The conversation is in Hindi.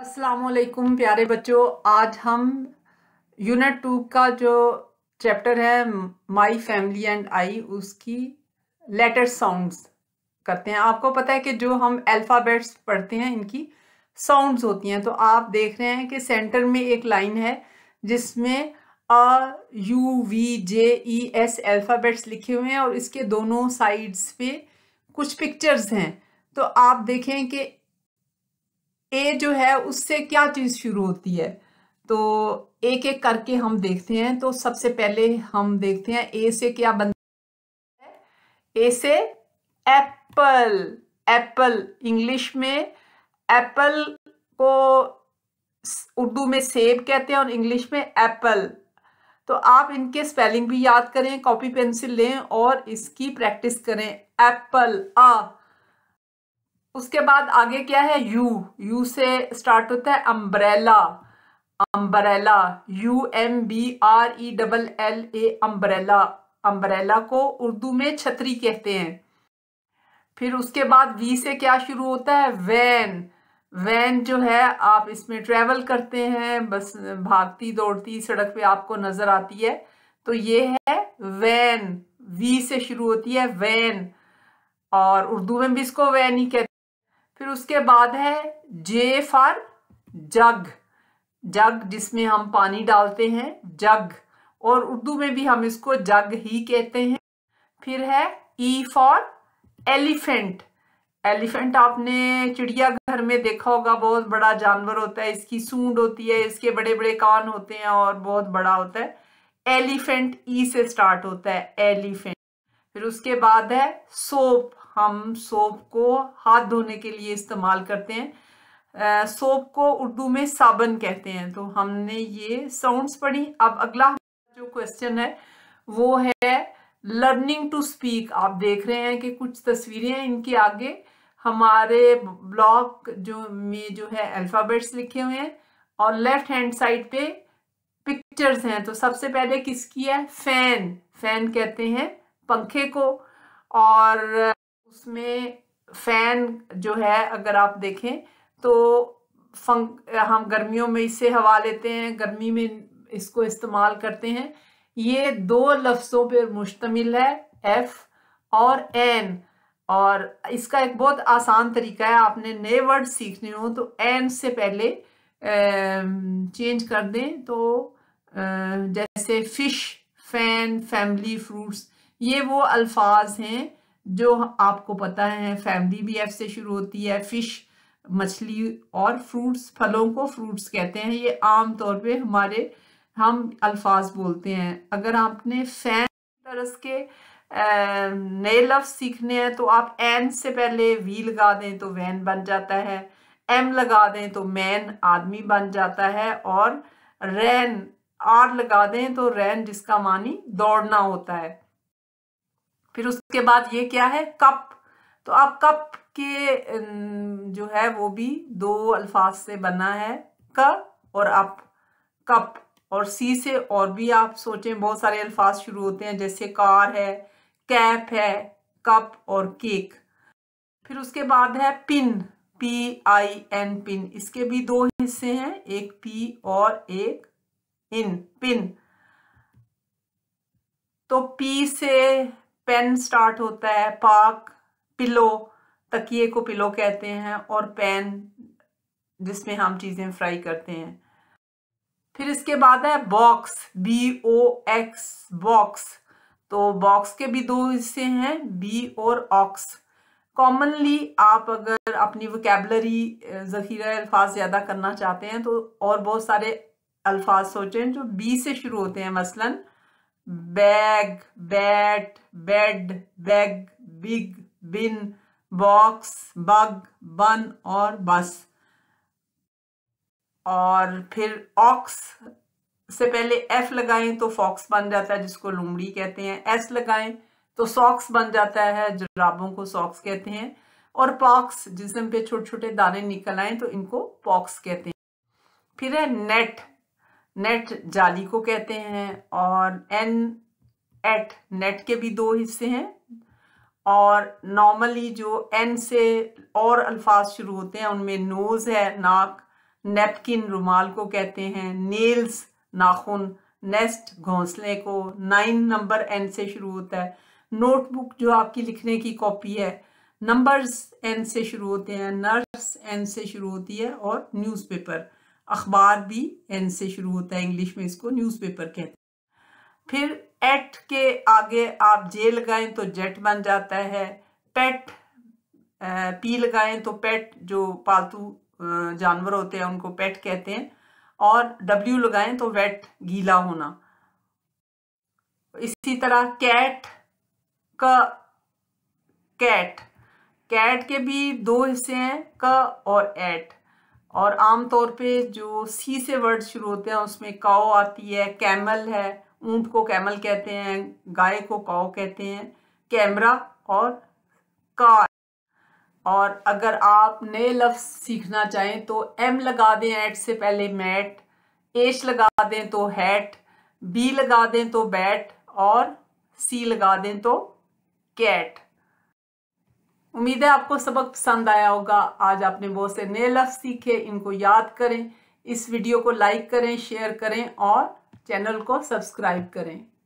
असलकुम प्यारे बच्चों आज हम यूनिट टू का जो चैप्टर है माई फैमिली एंड आई उसकी लेटर साउंड्स करते हैं आपको पता है कि जो हम अल्फ़ाबेट्स पढ़ते हैं इनकी साउंड्स होती हैं तो आप देख रहे हैं कि सेंटर में एक लाइन है जिसमें A U V J E S alphabets लिखे हुए हैं और इसके दोनों साइड्स पे कुछ पिक्चर्स हैं तो आप देखें कि ए जो है उससे क्या चीज़ शुरू होती है तो एक एक करके हम देखते हैं तो सबसे पहले हम देखते हैं ए से क्या बनता है ए से एप्पल एप्पल इंग्लिश में एप्पल को उर्दू में सेब कहते हैं और इंग्लिश में एप्पल तो आप इनके स्पेलिंग भी याद करें कॉपी पेंसिल लें और इसकी प्रैक्टिस करें एप्पल आ उसके बाद आगे क्या है यू यू से स्टार्ट होता है umbrella umbrella U M B R E double L A umbrella umbrella को उर्दू में छतरी कहते हैं फिर उसके बाद वी से क्या शुरू होता है वैन वैन जो है आप इसमें ट्रेवल करते हैं बस भागती दौड़ती सड़क पे आपको नज़र आती है तो ये है वैन वी से शुरू होती है वैन और उर्दू में भी इसको वैन ही कहते फिर उसके बाद है जे फॉर जग जग जिसमें हम पानी डालते हैं जग और उर्दू में भी हम इसको जग ही कहते हैं फिर है ई फॉर एलिफेंट एलिफेंट आपने चिड़ियाघर में देखा होगा बहुत बड़ा जानवर होता है इसकी सूंड होती है इसके बड़े बड़े कान होते हैं और बहुत बड़ा होता है एलिफेंट ई e से स्टार्ट होता है एलिफेंट फिर उसके बाद है सोप हम सोप को हाथ धोने के लिए इस्तेमाल करते हैं सोप को उर्दू में साबन कहते हैं तो हमने ये साउंड्स पढ़ी अब अगला जो क्वेश्चन है वो है लर्निंग टू स्पीक आप देख रहे हैं कि कुछ तस्वीरें हैं इनके आगे हमारे ब्लॉक जो में जो है अल्फ़ाबेट्स लिखे हुए हैं और लेफ्ट हैंड साइड पे पिक्चर्स हैं तो सबसे पहले किसकी है फैन फैन कहते हैं पंखे को और उसमें फ़ैन जो है अगर आप देखें तो फं हम गर्मियों में इससे हवा लेते हैं गर्मी में इसको इस्तेमाल करते हैं ये दो लफ्ज़ों पर मुश्तमिल है एफ़ और एन और इसका एक बहुत आसान तरीका है आपने नए वर्ड सीखने हो तो एन से पहले चेंज कर दें तो जैसे फ़िश फ़ैन फैमिली फ्रूट्स ये वो अल्फाज हैं जो आपको पता है फैमिली भी एफ से शुरू होती है फिश मछली और फ्रूट्स फलों को फ्रूट्स कहते हैं ये आम तौर पे हमारे हम अल्फाज बोलते हैं अगर आपने फैन तरस के नए लफ्ज़ सीखने हैं तो आप एन से पहले वी लगा दें तो वैन बन जाता है एम लगा दें तो मैन आदमी बन जाता है और रैन आर लगा दें तो रैन जिसका मानी दौड़ना होता है फिर उसके बाद ये क्या है कप तो आप कप के जो है वो भी दो अल्फाज से बना है क और अप कप और सी से और भी आप सोचें बहुत सारे अल्फाज शुरू होते हैं जैसे कार है कैप है कप और केक फिर उसके बाद है pin P I N pin इसके भी दो हिस्से हैं एक पी और एक इन पिन तो पी से पेन स्टार्ट होता है पाक पिलो तकिए को पिलो कहते हैं और पैन जिसमें हम चीज़ें फ्राई करते हैं फिर इसके बाद है box B O X box तो बॉक्स के भी दो हिस्से हैं बी और ऑक्स कॉमनली आप अगर अपनी वोकेबलरी ज़ख़ीरा अल्फाज ज़्यादा करना चाहते हैं तो और बहुत सारे अल्फाज सोचें जो बी से शुरू होते हैं मसलन bag bat bed bag big bin box bug bun और बस और फिर ऑक्स से पहले एफ लगाएं तो फॉक्स बन जाता है जिसको लुमड़ी कहते हैं एस लगाएं तो सॉक्स बन जाता है जराबों को सॉक्स कहते हैं और पॉक्स जिसम पे छोटे छोटे दाने निकल आए तो इनको पॉक्स कहते हैं फिर है नेट नेट जाली को कहते हैं और एन एट नेट के भी दो हिस्से हैं और नॉर्मली जो एन से और अल्फाज शुरू होते हैं उनमें नोज़ है नाक नेपकिन रुमाल को कहते हैं नेल्स नाखून नेस्ट घोंसले को नाइन नंबर एन से शुरू होता है नोटबुक जो आपकी लिखने की कॉपी है नंबर्स एन से शुरू होते हैं नर्स एन से शुरू होती है और न्यूज़पेपर अखबार भी एन से शुरू होता है इंग्लिश में इसको न्यूज़पेपर कहते हैं फिर एट के आगे आप जे लगाएं तो जेट बन जाता है पेट पी लगाएं तो पेट जो पालतू जानवर होते हैं उनको पेट कहते हैं और डब्ल्यू लगाएं तो वेट गीला होना इसी तरह कैट का कैट कैट के भी दो हिस्से हैं क और एट और आमतौर पे जो सी से वर्ड शुरू होते हैं उसमें काओ आती है कैमल है ऊंट को कैमल कहते हैं गाय को काओ कहते हैं कैमरा और कार और अगर आप नए लफ्ज़ सीखना चाहें तो एम लगा दें एट से पहले मैट एच लगा दें तो हैट बी लगा दें तो बैट और सी लगा दें तो कैट उम्मीद है आपको सबक पसंद आया होगा आज आपने बहुत से नए लफ्ज़ सीखे इनको याद करें इस वीडियो को लाइक करें शेयर करें और चैनल को सब्सक्राइब करें